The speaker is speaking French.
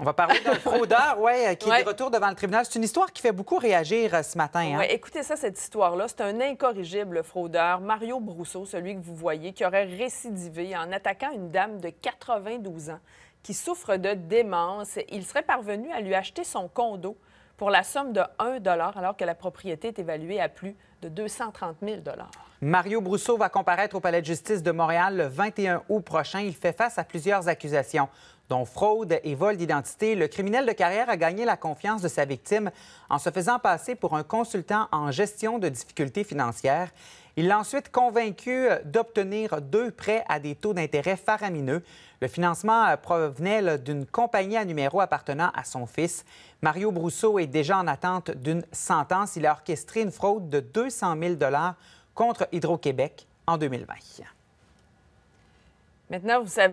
On va parler d'un fraudeur, ouais, euh, qui est de retour devant le tribunal. C'est une histoire qui fait beaucoup réagir euh, ce matin. Hein. écoutez ça, cette histoire-là. C'est un incorrigible fraudeur, Mario Brousseau, celui que vous voyez, qui aurait récidivé en attaquant une dame de 92 ans qui souffre de démence. Il serait parvenu à lui acheter son condo pour la somme de 1 alors que la propriété est évaluée à plus de 230 000 Mario Brousseau va comparaître au Palais de justice de Montréal le 21 août prochain. Il fait face à plusieurs accusations dont fraude et vol d'identité, le criminel de carrière a gagné la confiance de sa victime en se faisant passer pour un consultant en gestion de difficultés financières. Il l'a ensuite convaincu euh, d'obtenir deux prêts à des taux d'intérêt faramineux. Le financement euh, provenait d'une compagnie à numéro appartenant à son fils. Mario Brousseau est déjà en attente d'une sentence. Il a orchestré une fraude de 200 000 contre Hydro-Québec en 2020. Maintenant, vous savez.